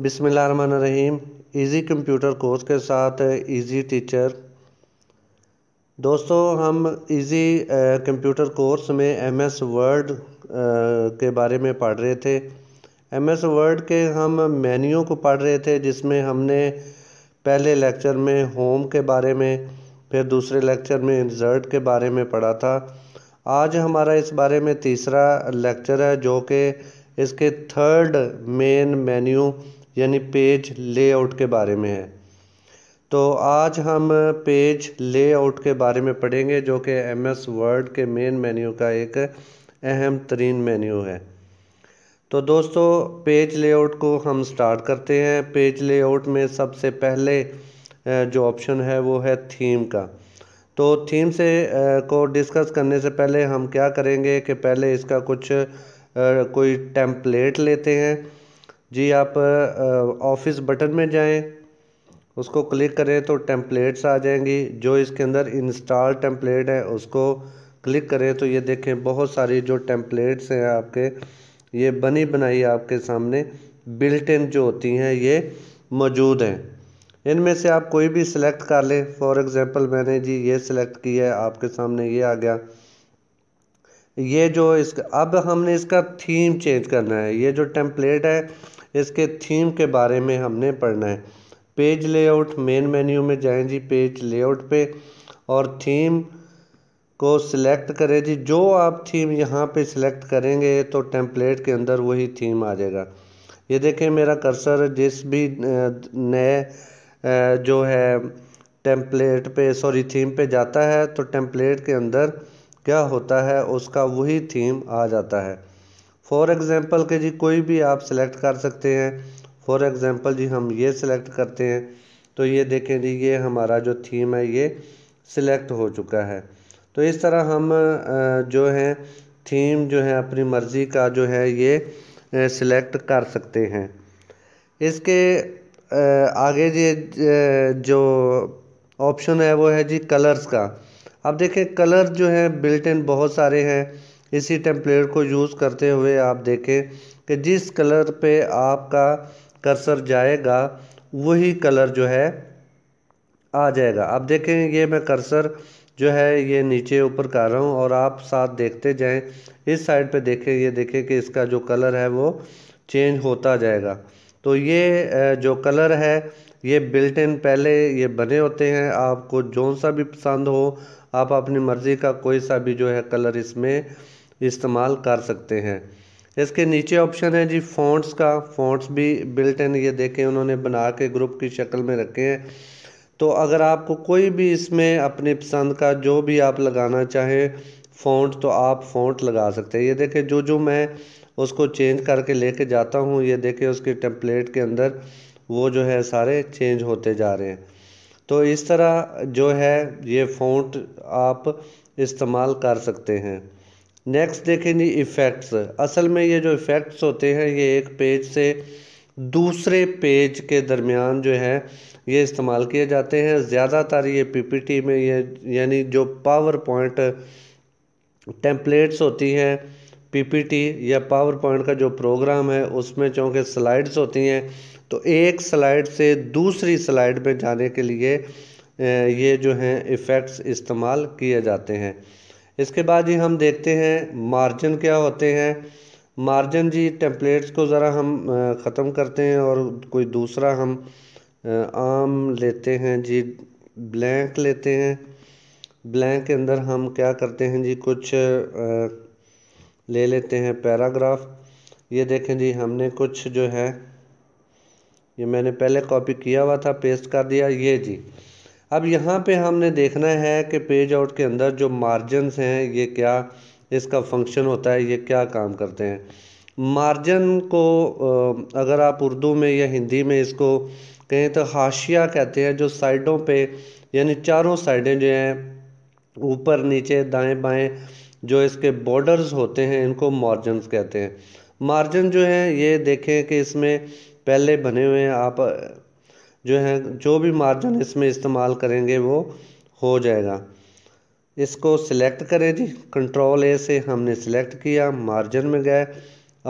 रहीम easy computer course के साथ easy teacher दोस्तों हम इजी कंप्यूटर कोर्स में एमएस वर्ड के बारे में पढ़ रहे थे एमएस वर्ड के हम मेन्यू को पढ़ रहे थे जिसमें हमने पहले लेक्चर में होम के बारे में फिर दूसरे लेक्चर में इंसर्ट के बारे में पढ़ा था आज हमारा इस बारे में तीसरा लेक्चर है जो कि इसके थर्ड मेन मेन्यू यानी पेज लेआउट के बारे में है तो आज हम पेज लेआउट के बारे में पढ़ेंगे जो कि एम एस वर्ड के मेन मेन्यू का एक अहम तरीन मेन्यू है तो दोस्तों पेज लेआउट को हम स्टार्ट करते हैं पेज लेआउट में सबसे पहले जो ऑप्शन है वो है थीम का तो थीम से को डिस्कस करने से पहले हम क्या करेंगे कि पहले इसका कुछ कोई टेम्पलेट लेते हैं जी आप ऑफिस बटन में जाएं उसको क्लिक करें तो टेम्पलेट्स आ जाएंगी जो इसके अंदर इंस्टॉल टेम्पलेट है उसको क्लिक करें तो ये देखें बहुत सारी जो टेम्पलेट्स हैं आपके ये बनी बनाई आपके सामने बिल्ट इन जो होती हैं ये मौजूद हैं इनमें से आप कोई भी सिलेक्ट कर लें फॉर एग्ज़ाम्पल मैंने जी ये सिलेक्ट किया है आपके सामने ये आ गया ये जो इसका अब हमने इसका थीम चेंज करना है ये जो टेम्पलेट है इसके थीम के बारे में हमने पढ़ना है पेज लेआउट मेन मेन्यू में जाएं जी पेज लेआउट पे और थीम को सिलेक्ट करें जी जो आप थीम यहाँ पे सिलेक्ट करेंगे तो टेम्पलेट के अंदर वही थीम आ जाएगा ये देखें मेरा कर्सर जिस भी नए जो है टेम्पलेट पे सॉरी थीम पे जाता है तो टेम्पलेट के अंदर क्या होता है उसका वही थीम आ जाता है फॉर एग्ज़ाम्पल के जी कोई भी आप सेलेक्ट कर सकते हैं फॉर एग्ज़ाम्पल जी हम ये सिलेक्ट करते हैं तो ये देखें जी ये हमारा जो थीम है ये सिलेक्ट हो चुका है तो इस तरह हम जो है थीम जो है अपनी मर्ज़ी का जो है ये सिलेक्ट कर सकते हैं इसके आगे ये जो ऑप्शन है वो है जी कलर्स का अब देखें कलर जो है बिल्ट इन बहुत सारे हैं इसी टेम्पलेट को यूज़ करते हुए आप देखें कि जिस कलर पे आपका कर्सर जाएगा वही कलर जो है आ जाएगा अब देखें ये मैं कर्सर जो है ये नीचे ऊपर कर रहा हूँ और आप साथ देखते जाएं इस साइड पे देखें ये देखें कि इसका जो कलर है वो चेंज होता जाएगा तो ये जो कलर है ये बिल्ट इन पहले ये बने होते हैं आपको जौन सा भी पसंद हो आप अपनी मर्ज़ी का कोई सा भी जो है कलर इसमें इस्तेमाल कर सकते हैं इसके नीचे ऑप्शन है जी फ़ॉन्ट्स का फ़ॉन्ट्स भी बिल्ट इन ये देखें उन्होंने बना के ग्रुप की शक्ल में रखे हैं तो अगर आपको कोई भी इसमें अपनी पसंद का जो भी आप लगाना चाहें फ़ॉन्ट तो आप फ़ॉन्ट लगा सकते हैं ये देखें जो जो मैं उसको चेंज करके लेके जाता हूँ ये देखें उसके टेम्पलेट के अंदर वो जो है सारे चेंज होते जा रहे हैं तो इस तरह जो है ये फ़ॉन्ट आप इस्तेमाल कर सकते हैं नेक्स्ट देखेंगे इफ़ेक्ट्स असल में ये जो इफ़ेक्ट्स होते हैं ये एक पेज से दूसरे पेज के दरमियान जो है ये इस्तेमाल किए जाते हैं ज़्यादातर ये पीपीटी में ये यानी जो पावर पॉइंट टेम्पलेट्स होती हैं पीपीटी या पावर पॉइंट का जो प्रोग्राम है उसमें चूँकि स्लाइड्स होती हैं तो एक स्लाइड से दूसरी स्लाइड में जाने के लिए ये जो हैं इफ़ेक्ट्स इस्तेमाल किए जाते हैं इसके बाद ही हम देखते हैं मार्जिन क्या होते हैं मार्जिन जी टेम्पलेट्स को ज़रा हम ख़त्म करते हैं और कोई दूसरा हम आम लेते हैं जी ब्लैंक लेते हैं ब्लैंक के अंदर हम क्या करते हैं जी कुछ ले लेते हैं पैराग्राफ ये देखें जी हमने कुछ जो है ये मैंने पहले कॉपी किया हुआ था पेस्ट कर दिया ये जी अब यहाँ पे हमने देखना है कि पेज आउट के अंदर जो मार्जन्स हैं ये क्या इसका फंक्शन होता है ये क्या काम करते हैं मार्जिन को अगर आप उर्दू में या हिंदी में इसको कहें तो हाशिया कहते हैं जो साइडों पे यानी चारों साइडें जो हैं ऊपर नीचे दाएं बाएं जो इसके बॉर्डर्स होते हैं इनको मार्जिन कहते हैं मार्जिन जो हैं ये देखें कि इसमें पहले बने हुए हैं आप जो है जो भी मार्जिन इसमें इस्तेमाल करेंगे वो हो जाएगा इसको सिलेक्ट करें जी कंट्रोल ए से हमने सिलेक्ट किया मार्जिन में गए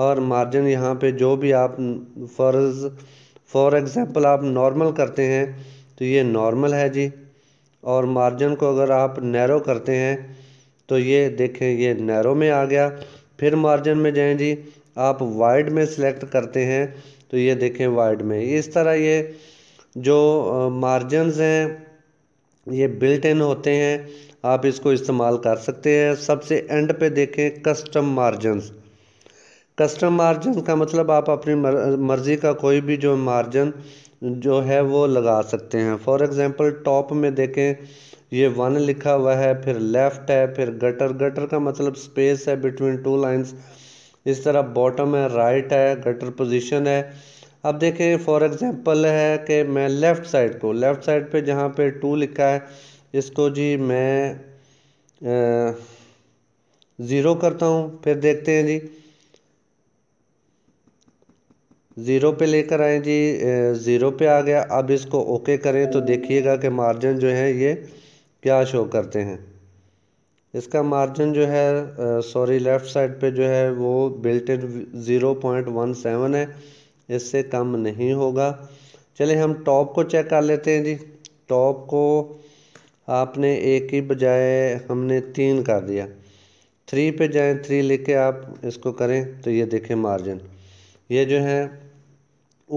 और मार्जिन यहाँ पे जो भी आप फर्ज फॉर एग्ज़ाम्पल आप नॉर्मल करते हैं तो ये नॉर्मल है जी और मार्जिन को अगर आप नैरो करते हैं तो ये देखें ये नैरो में आ गया फिर मार्जिन में जाएं जी आप वाइड में सिलेक्ट करते हैं तो ये देखें वाइड में इस तरह ये जो मार्जन्स हैं ये बिल्ट इन होते हैं आप इसको इस्तेमाल कर सकते हैं सबसे एंड पे देखें कस्टम मार्जिन्स कस्टम मार्जन का मतलब आप अपनी मर्ज़ी का कोई भी जो मार्जन जो है वो लगा सकते हैं फॉर एग्ज़ाम्पल टॉप में देखें ये वन लिखा हुआ है फिर लेफ़्ट है फिर गटर गटर का मतलब स्पेस है बिटवीन टू लाइंस इस तरह बॉटम है राइट है गटर पोजीशन है अब देखें फॉर एग्जांपल है कि मैं लेफ़्ट साइड को लेफ़्ट साइड पे जहाँ पे टू लिखा है इसको जी मैं ज़ीरो करता हूँ फिर देखते हैं जी ज़ीरो पे लेकर आए जी ज़ीरो पे आ गया अब इसको ओके करें तो देखिएगा कि मार्जिन जो है ये क्या शो करते हैं इसका मार्जिन जो है सॉरी लेफ़्ट साइड पे जो है वो built in zero point one seven है इससे कम नहीं होगा चले हम टॉप को चेक कर लेते हैं जी टॉप को आपने एक ही बजाय हमने तीन कर दिया थ्री पे जाएं थ्री लेके आप इसको करें तो ये देखें मार्जिन ये जो है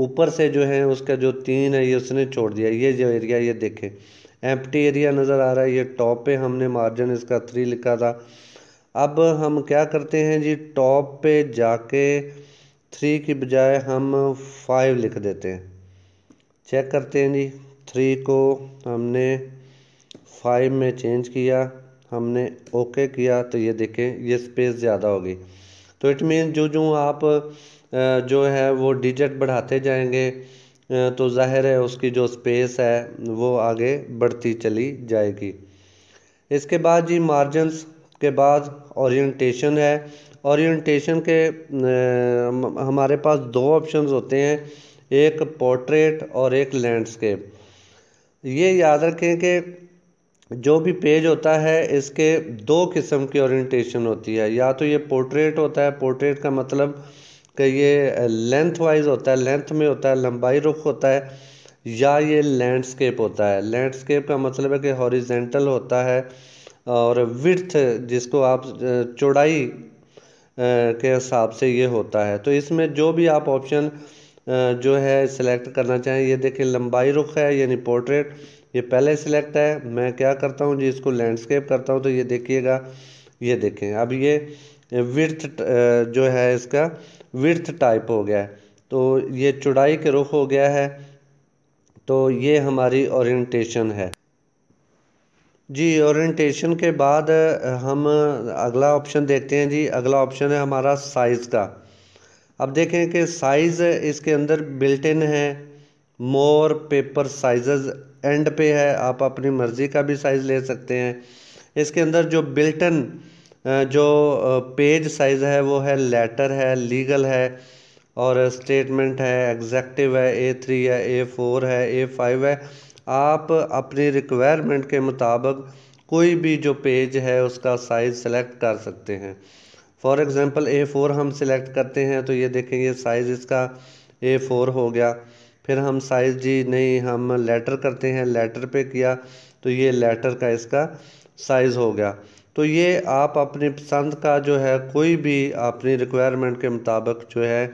ऊपर से जो है उसका जो तीन है ये उसने छोड़ दिया ये जो एरिया ये देखें एम्प्टी एरिया नज़र आ रहा है ये टॉप पे हमने मार्जिन इसका थ्री लिखा था अब हम क्या करते हैं जी टॉप पे जाके थ्री की बजाय हम फाइव लिख देते हैं चेक करते हैं जी थ्री को हमने फाइव में चेंज किया हमने ओके किया तो ये देखें ये स्पेस ज़्यादा होगी तो इट मीन जो जो आप जो है वो डिजिट बढ़ाते जाएंगे तो जाहिर है उसकी जो स्पेस है वो आगे बढ़ती चली जाएगी इसके बाद जी मार्जन्स के बाद ओरिएंटेशन है ओरिएंटेशन के हमारे पास दो ऑप्शंस होते हैं एक पोर्ट्रेट और एक लैंडस्केप ये याद रखें कि जो भी पेज होता है इसके दो किस्म की ओरिएंटेशन होती है या तो ये पोर्ट्रेट होता है पोर्ट्रेट का मतलब कि ये लेंथ वाइज होता है लेंथ में होता है लंबाई रुख होता है या ये लैंडस्केप होता है लैंडस्केप का मतलब है कि हॉरिजेंटल होता है और विर्थ जिसको आप चौड़ाई के हिसाब से ये होता है तो इसमें जो भी आप ऑप्शन जो है सिलेक्ट करना चाहें ये देखें लंबाई रुख है यानी पोर्ट्रेट ये पहले सिलेक्ट है मैं क्या करता हूँ जी इसको लैंडस्केप करता हूँ तो ये देखिएगा ये देखें अब ये विर्थ जो है इसका विर्थ टाइप हो गया है तो ये चुड़ाई के रुख हो गया है तो ये हमारी ओरिएंटेशन है जी ओरिएंटेशन के बाद हम अगला ऑप्शन देखते हैं जी अगला ऑप्शन है हमारा साइज़ का अब देखें कि साइज़ इसके अंदर बिल्ट इन है मोर पेपर साइजेस एंड पे है आप अपनी मर्ज़ी का भी साइज़ ले सकते हैं इसके अंदर जो बिल्टन जो पेज साइज़ है वो है लेटर है लीगल है और स्टेटमेंट है एग्जैक्टिव है ए थ्री है ए फोर है ए फाइव है आप अपनी रिक्वायरमेंट के मुताबिक कोई भी जो पेज है उसका साइज़ सेलेक्ट कर सकते हैं फॉर एग्ज़ाम्पल ए फ़ोर हम सिलेक्ट करते हैं तो ये देखेंगे साइज़ इसका ए फ़ोर हो गया फिर हम साइज़ जी नहीं हम लेटर करते हैं लेटर पे किया तो ये लेटर का इसका साइज़ हो गया तो ये आप अपनी पसंद का जो है कोई भी अपनी रिक्वायरमेंट के मुताबिक जो है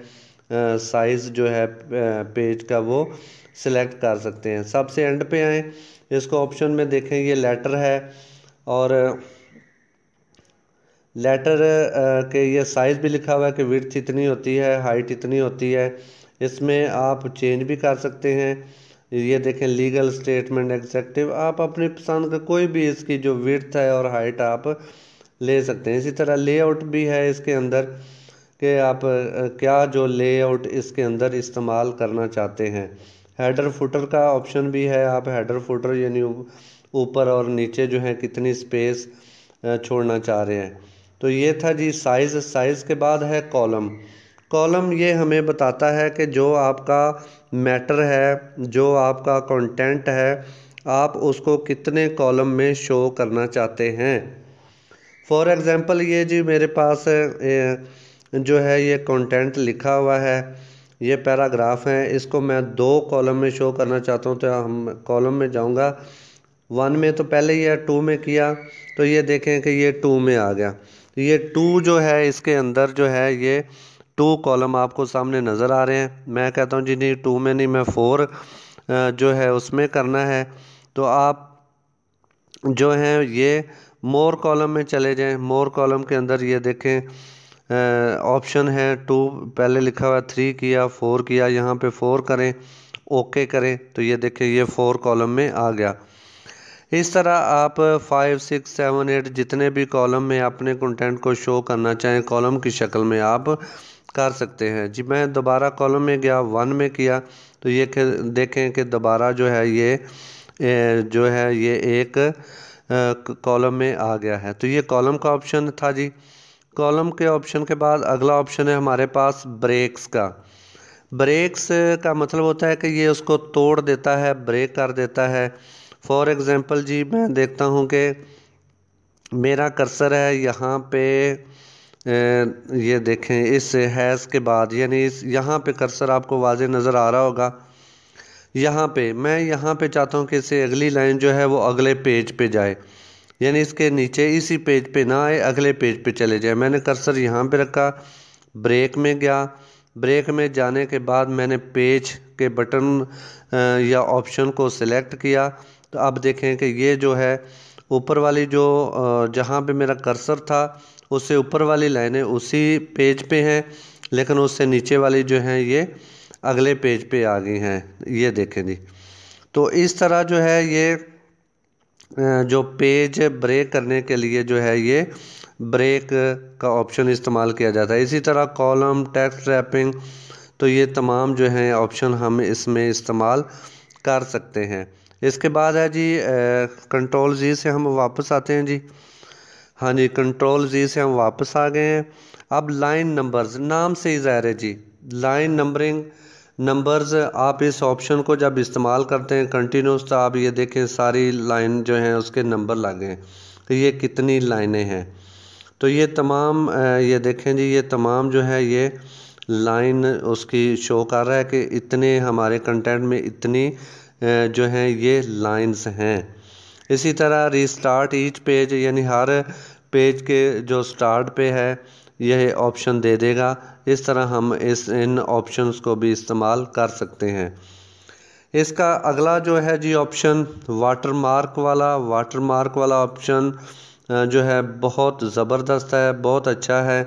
साइज़ जो है पेज का वो सिलेक्ट कर सकते हैं सबसे एंड पे आएँ इसको ऑप्शन में देखें ये लेटर है और लेटर के ये साइज़ भी लिखा हुआ है कि विर्थ इतनी होती है हाइट इतनी होती है इसमें आप चेंज भी कर सकते हैं ये देखें लीगल स्टेटमेंट एग्जेक्टिव आप अपनी पसंद का कोई भी इसकी जो विर्थ है और हाइट आप ले सकते हैं इसी तरह लेआउट भी है इसके अंदर कि आप क्या जो लेआउट इसके अंदर इस्तेमाल करना चाहते हैं हेडर फुटर का ऑप्शन भी है आप हेडर फुटर यानी ऊपर और नीचे जो है कितनी स्पेस छोड़ना चाह रहे हैं तो ये था जी साइज़ साइज़ के बाद है कॉलम कॉलम ये हमें बताता है कि जो आपका मैटर है जो आपका कंटेंट है आप उसको कितने कॉलम में शो करना चाहते हैं फॉर एग्ज़ाम्पल ये जी मेरे पास जो है ये कंटेंट लिखा हुआ है ये पैराग्राफ है इसको मैं दो कॉलम में शो करना चाहता हूँ तो हम कॉलम में जाऊँगा वन में तो पहले ही है टू में किया तो ये देखें कि ये टू में आ गया ये टू जो है इसके अंदर जो है ये टू कॉलम आपको सामने नज़र आ रहे हैं मैं कहता हूँ जी नहीं टू में नहीं मैं फ़ोर जो है उसमें करना है तो आप जो हैं ये मोर कॉलम में चले जाएँ मोर कॉलम के अंदर ये देखें ऑप्शन है टू पहले लिखा हुआ थ्री किया फोर किया यहाँ पे फोर करें ओके करें तो ये देखें ये फोर कॉलम में आ गया इस तरह आप फाइव सिक्स सेवन एट जितने भी कॉलम में अपने कंटेंट को शो करना चाहें कॉलम की शक्ल में आप कर सकते हैं जी मैं दोबारा कॉलम में गया वन में किया तो ये देखें कि दोबारा जो है ये ए, जो है ये एक कॉलम में आ गया है तो ये कॉलम का ऑप्शन था जी कॉलम के ऑप्शन के बाद अगला ऑप्शन है हमारे पास ब्रेक्स का ब्रेक्स का मतलब होता है कि ये उसको तोड़ देता है ब्रेक कर देता है फॉर एग्ज़ाम्पल जी मैं देखता हूँ कि मेरा कर्सर है यहाँ पे ये देखें इस हैस के बाद यानी इस यहाँ पे कर्सर आपको वाज नज़र आ रहा होगा यहाँ पे मैं यहाँ पे चाहता हूँ कि इसे अगली लाइन जो है वो अगले पेज पे जाए यानी इसके नीचे इसी पेज पे ना आए अगले पेज पे चले जाए मैंने कर्सर यहाँ पे रखा ब्रेक में गया ब्रेक में जाने के बाद मैंने पेज के बटन या ऑप्शन को सिलेक्ट किया तो अब देखें कि ये जो है ऊपर वाली जो जहाँ पे मेरा कर्सर था उससे ऊपर वाली लाइनें उसी पेज पे हैं लेकिन उससे नीचे वाली जो हैं ये अगले पेज पे आ गई हैं ये देखें जी तो इस तरह जो है ये जो पेज ब्रेक करने के लिए जो है ये ब्रेक का ऑप्शन इस्तेमाल किया जाता है इसी तरह कॉलम टेक्स्ट रैपिंग तो ये तमाम जो हैं ऑप्शन हम इसमें इस्तेमाल कर सकते हैं इसके बाद है जी कंट्रोल जी से हम वापस आते हैं जी हाँ जी कंट्रोल जी से हम वापस आ गए हैं अब लाइन नंबर्स नाम से ही ज़ाहिर है जी लाइन नंबरिंग नंबर्स आप इस ऑप्शन को जब इस्तेमाल करते हैं कंटिन्यूस तो आप ये देखें सारी लाइन जो है उसके नंबर लगे तो ये कितनी लाइनें हैं तो ये तमाम ये देखें जी ये तमाम जो है ये लाइन उसकी शो कर रहा है कि इतने हमारे कंटेंट में इतनी जो हैं ये लाइंस हैं इसी तरह रीस्टार्ट ईच पेज यानी हर पेज के जो स्टार्ट पे है यह ऑप्शन दे देगा इस तरह हम इस इन ऑप्शंस को भी इस्तेमाल कर सकते हैं इसका अगला जो है जी ऑप्शन वाटर मार्क वाला वाटर मार्क वाला ऑप्शन जो है बहुत ज़बरदस्त है बहुत अच्छा है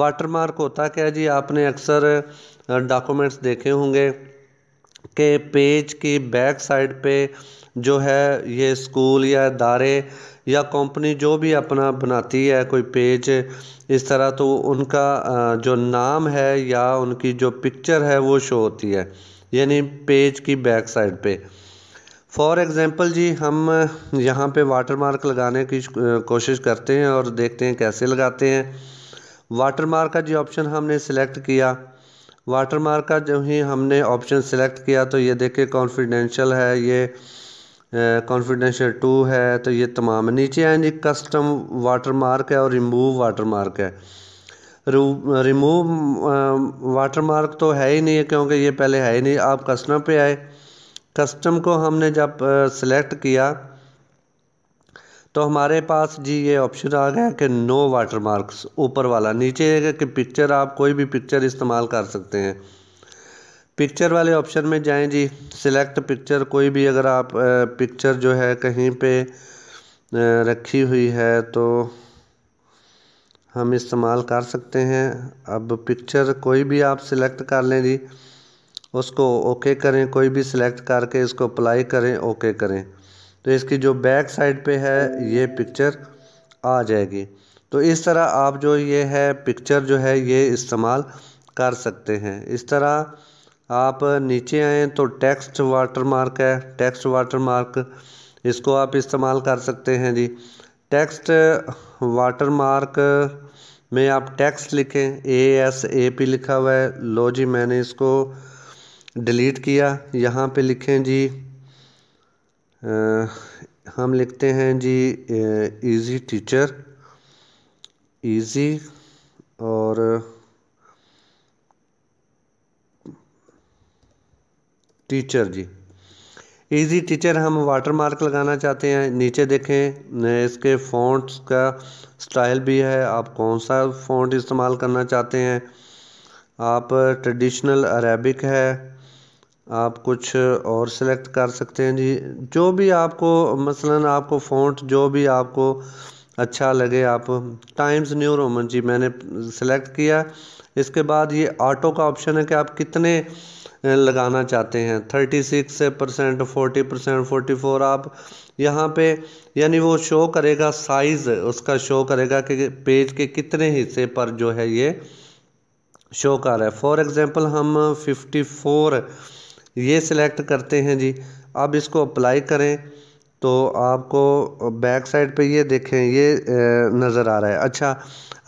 वाटर मार्क होता क्या है जी आपने अक्सर डॉक्यूमेंट्स देखे होंगे के पेज की बैक साइड पे जो है ये स्कूल या इदारे या कंपनी जो भी अपना बनाती है कोई पेज इस तरह तो उनका जो नाम है या उनकी जो पिक्चर है वो शो होती है यानी पेज की बैक साइड पे फॉर एग्ज़ाम्पल जी हम यहाँ पे वाटर मार्क लगाने की कोशिश करते हैं और देखते हैं कैसे लगाते हैं वाटर मार्क का जी ऑप्शन हमने सिलेक्ट किया वाटर मार्क का जो ही हमने ऑप्शन सिलेक्ट किया तो ये देखिए कॉन्फिडेंशियल है ये कॉन्फिडेंशियल टू है तो ये तमाम नीचे आए जी कस्टम वाटर मार्क है और रिमूव वाटर मार्क है रिमूव वाटर मार्क तो है ही नहीं है क्योंकि ये पहले है ही नहीं आप कस्टम पे आए कस्टम को हमने जब सेलेक्ट किया तो हमारे पास जी ये ऑप्शन आ गया कि नो वाटर मार्क्स ऊपर वाला नीचे कि पिक्चर आप कोई भी पिक्चर इस्तेमाल कर सकते हैं पिक्चर वाले ऑप्शन में जाएं जी सिलेक्ट पिक्चर कोई भी अगर आप पिक्चर जो है कहीं पे रखी हुई है तो हम इस्तेमाल कर सकते हैं अब पिक्चर कोई भी आप सिलेक्ट कर लें जी उसको ओके करें कोई भी सिलेक्ट करके इसको अप्लाई करें ओके करें तो इसकी जो बैक साइड पे है ये पिक्चर आ जाएगी तो इस तरह आप जो ये है पिक्चर जो है ये इस्तेमाल कर सकते हैं इस तरह आप नीचे आए तो टेक्स्ट वाटरमार्क है टेक्स्ट वाटरमार्क इसको आप इस्तेमाल कर सकते हैं जी टेक्स्ट वाटरमार्क में आप टेक्स्ट लिखें ए एस ए पी लिखा हुआ है लो जी मैंने इसको डिलीट किया यहाँ पे लिखें जी आ, हम लिखते हैं जी इजी टीचर इजी और टीचर जी इजी टीचर हम वाटर मार्क लगाना चाहते हैं नीचे देखें इसके फ़ॉन्ट्स का स्टाइल भी है आप कौन सा फ़ॉन्ट इस्तेमाल करना चाहते हैं आप ट्रेडिशनल अरेबिक है आप कुछ और सेलेक्ट कर सकते हैं जी जो भी आपको मसलन आपको फ़ॉन्ट जो भी आपको अच्छा लगे आप टाइम्स न्यू रोमन जी मैंने सेलेक्ट किया इसके बाद ये ऑटो का ऑप्शन है कि आप कितने लगाना चाहते हैं thirty six percent forty percent forty four आप यहाँ पे यानी वो शो करेगा साइज़ उसका शो करेगा कि पेज के कितने हिस्से पर जो है ये शो कर रहा है फॉर एग्ज़ाम्पल हम फिफ्टी फोर ये सिलेक्ट करते हैं जी अब इसको अप्लाई करें तो आपको बैक साइड पे ये देखें ये नज़र आ रहा है अच्छा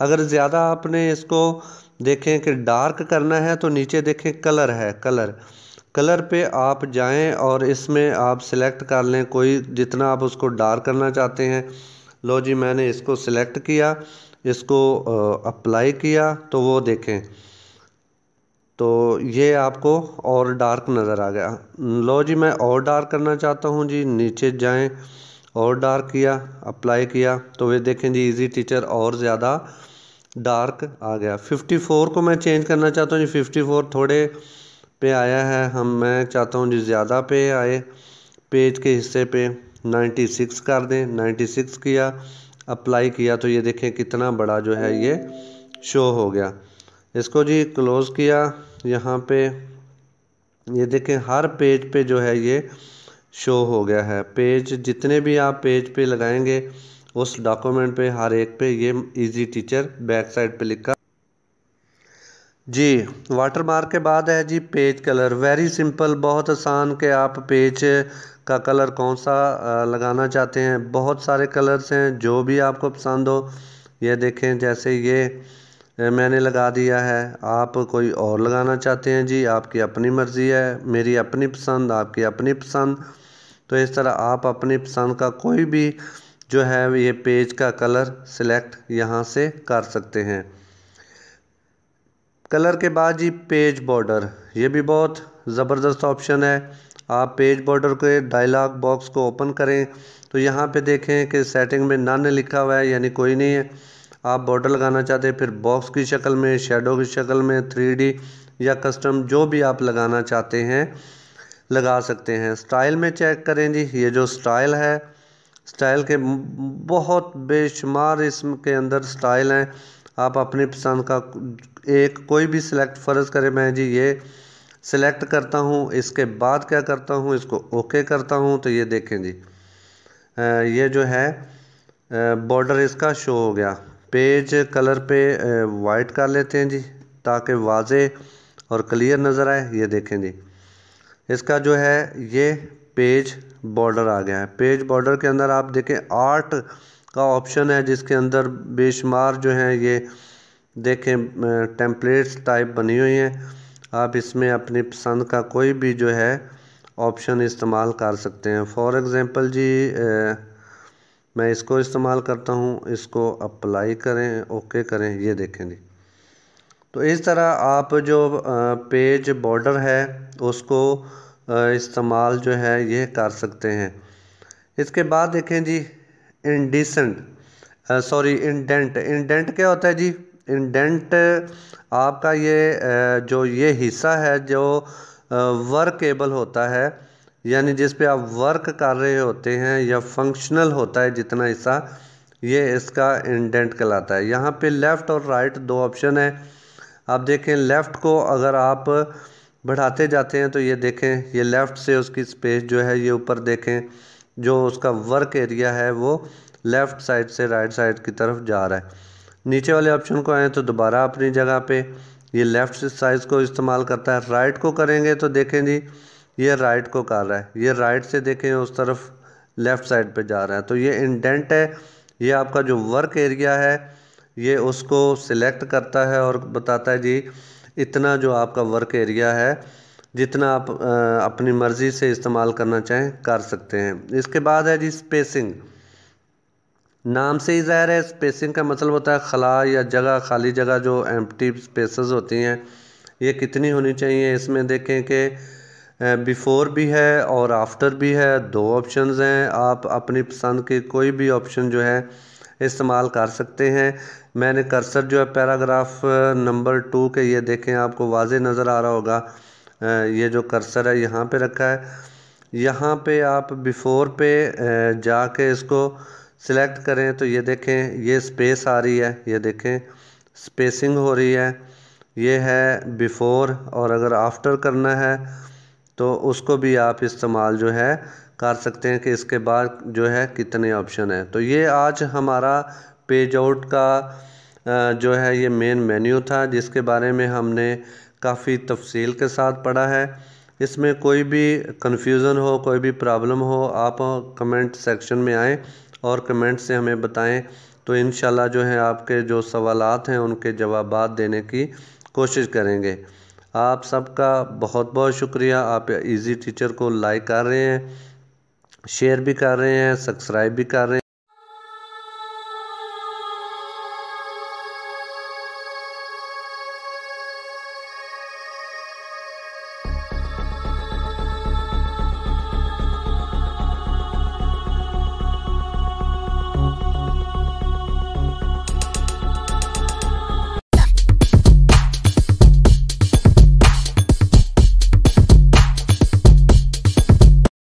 अगर ज़्यादा आपने इसको देखें कि डार्क करना है तो नीचे देखें कलर है कलर कलर पे आप जाएं और इसमें आप सिलेक्ट कर लें कोई जितना आप उसको डार्क करना चाहते हैं लो जी मैंने इसको सिलेक्ट किया इसको अप्लाई किया तो वो देखें तो ये आपको और डार्क नज़र आ गया लो जी मैं और डार्क करना चाहता हूँ जी नीचे जाएं और डार्क किया अप्लाई किया तो वे देखें जी इजी टीचर और ज़्यादा डार्क आ गया 54 को मैं चेंज करना चाहता हूँ जी 54 थोड़े पे आया है हम मैं चाहता हूँ जी ज़्यादा पे आए पेज के हिस्से पे 96 कर दें 96 किया अप्लाई किया तो ये देखें कितना बड़ा जो है ये शो हो गया इसको जी क्लोज़ किया यहाँ पे ये देखें हर पेज पे जो है ये शो हो गया है पेज जितने भी आप पेज पे लगाएंगे उस डॉक्यूमेंट पे हर एक पे ये इजी टीचर बैक साइड पे लिखा जी वाटर मार्क के बाद है जी पेज कलर वेरी सिंपल बहुत आसान के आप पेज का कलर कौन सा लगाना चाहते हैं बहुत सारे कलर्स हैं जो भी आपको पसंद हो ये देखें जैसे ये मैंने लगा दिया है आप कोई और लगाना चाहते हैं जी आपकी अपनी मर्ज़ी है मेरी अपनी पसंद आपकी अपनी पसंद तो इस तरह आप अपनी पसंद का कोई भी जो है ये पेज का कलर सेलेक्ट यहाँ से कर सकते हैं कलर के बाद जी पेज बॉर्डर ये भी बहुत ज़बरदस्त ऑप्शन है आप पेज बॉर्डर के डायलॉग बॉक्स को ओपन करें तो यहाँ पे देखें कि सेटिंग में नन लिखा हुआ है यानी कोई नहीं है आप बॉर्डर लगाना चाहते हैं फिर बॉक्स की शक्ल में शेडो की शक्ल में थ्री या कस्टम जो भी आप लगाना चाहते हैं लगा सकते हैं स्टाइल में चेक करें जी ये जो स्टाइल है स्टाइल के बहुत बेशुमार के अंदर स्टाइल हैं आप अपनी पसंद का एक कोई भी सिलेक्ट फ़र्ज़ करें मैं जी ये सिलेक्ट करता हूँ इसके बाद क्या करता हूँ इसको ओके करता हूँ तो ये देखें जी आ, ये जो है बॉर्डर इसका शो हो गया पेज कलर पे वाइट कर लेते हैं जी ताकि वाजे और क्लियर नज़र आए ये देखें जी इसका जो है ये पेज बॉर्डर आ गया है पेज बॉर्डर के अंदर आप देखें आर्ट का ऑप्शन है जिसके अंदर बेशुमार जो हैं ये देखें टेम्पलेट्स टाइप बनी हुई हैं आप इसमें अपनी पसंद का कोई भी जो है ऑप्शन इस्तेमाल कर सकते हैं फॉर एग्ज़ाम्पल जी ए, मैं इसको इस्तेमाल करता हूँ इसको अप्लाई करें ओके करें ये देखें जी तो इस तरह आप जो पेज बॉर्डर है उसको इस्तेमाल जो है ये कर सकते हैं इसके बाद देखें जी इंडिसेंट सॉरी इंडेंट इंडेंट क्या होता है जी इंडेंट आपका ये जो ये हिस्सा है जो वर्केबल होता है यानी जिस पे आप वर्क कर रहे होते हैं या फंक्शनल होता है जितना हिस्सा ये इसका इंडेंट कहलाता है यहाँ पे लेफ़्ट और राइट दो ऑप्शन है आप देखें लेफ़्ट को अगर आप बढ़ाते जाते हैं तो ये देखें ये लेफ़्ट से उसकी स्पेस जो है ये ऊपर देखें जो उसका वर्क एरिया है वो लेफ़्ट साइड से राइट साइड की तरफ जा रहा है नीचे वाले ऑप्शन को आए तो दोबारा अपनी जगह पे ये लेफ़्ट साइज़ को इस्तेमाल करता है राइट को करेंगे तो देखें जी ये राइट को कर रहा है ये राइट से देखें उस तरफ लेफ़्ट साइड पे जा रहा है तो ये इंडेंट है ये आपका जो वर्क एरिया है ये उसको सिलेक्ट करता है और बताता है जी इतना जो आपका वर्क एरिया है जितना आप आ, अपनी मर्ज़ी से इस्तेमाल करना चाहें कर सकते हैं इसके बाद है जी स्पेसिंग नाम से ही ज़ाहिर है स्पेसिंग का मतलब होता है खला या जगह खाली जगह जो एम्प्टी स्पेसेस होती हैं ये कितनी होनी चाहिए इसमें देखें कि बिफ़ोर भी है और आफ्टर भी है दो ऑप्शंस हैं आप अपनी पसंद के कोई भी ऑप्शन जो है इस्तेमाल कर सकते हैं मैंने कर्सर जो है पैराग्राफ नंबर टू के ये देखें आपको वाज नज़र आ रहा होगा ये जो कर्सर है यहाँ पे रखा है यहाँ पे आप बिफ़ोर पे जाके इसको सिलेक्ट करें तो ये देखें ये स्पेस आ रही है ये देखें स्पेसिंग हो रही है ये है बिफ़ोर और अगर आफ्टर करना है तो उसको भी आप इस्तेमाल जो है कर सकते हैं कि इसके बाद जो है कितने ऑप्शन हैं तो ये आज हमारा पेज आउट का जो है ये मेन मेन्यू था जिसके बारे में हमने काफ़ी तफसील के साथ पढ़ा है इसमें कोई भी कन्फ्यूज़न हो कोई भी प्रॉब्लम हो आप कमेंट सेक्शन में आएँ और कमेंट से हमें बताएं तो इन जो है आपके जो सवाल हैं उनके जवाब देने की कोशिश करेंगे आप सबका बहुत बहुत शुक्रिया आप इज़ी टीचर को लाइक कर रहे हैं शेयर भी कर रहे हैं सब्सक्राइब भी कर रहे हैं